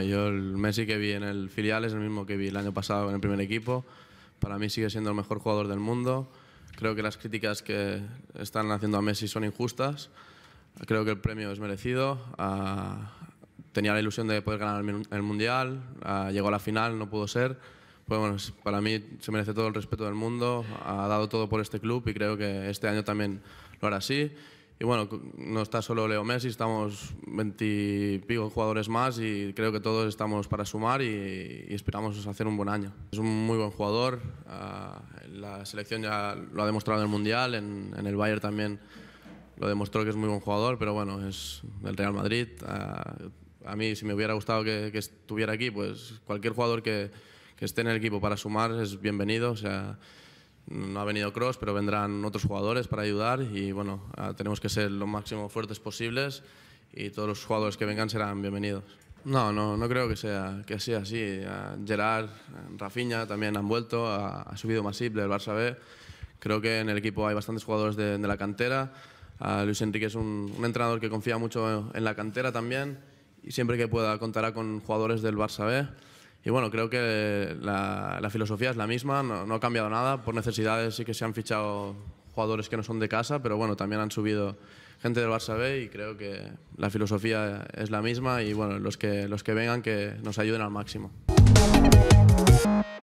yo el Messi que vi en el filial es el mismo que vi el año pasado en el primer equipo. Para mí sigue siendo el mejor jugador del mundo. Creo que las críticas que están haciendo a Messi son injustas. Creo que el premio es merecido. Ah, tenía la ilusión de poder ganar el Mundial. Ah, llegó a la final, no pudo ser. Pues bueno, para mí se merece todo el respeto del mundo. Ha dado todo por este club y creo que este año también lo hará así. Y bueno, no está solo Leo Messi, estamos veintipico jugadores más y creo que todos estamos para sumar y, esperamos hacer un buen año. Es un muy buen jugador, ah, la selección ya lo ha demostrado en el Mundial, en, el Bayern también lo demostró que es muy buen jugador, pero bueno, es del Real Madrid. Ah, a mí, si me hubiera gustado que, estuviera aquí, pues cualquier jugador que, esté en el equipo para sumar es bienvenido. O sea, no ha venido Cross, pero vendrán otros jugadores para ayudar y bueno, ah, tenemos que ser lo máximo fuertes posibles y todos los jugadores que vengan serán bienvenidos. No, no, no creo que sea, que sea así. Ah, Gerard, ah, Rafinha también han vuelto, ha, subido Masip el Barça B. Creo que en el equipo hay bastantes jugadores de, la cantera. Luis Enrique es un, un, entrenador que confía mucho en la cantera también y siempre que pueda contará con jugadores del Barça B. Y bueno, creo que la, filosofía es la misma, no, ha cambiado nada. Por necesidades sí que se han fichado jugadores que no son de casa, pero bueno, también han subido gente del Barça B y creo que la filosofía es la misma y bueno, los que, los que vengan que nos ayuden al máximo.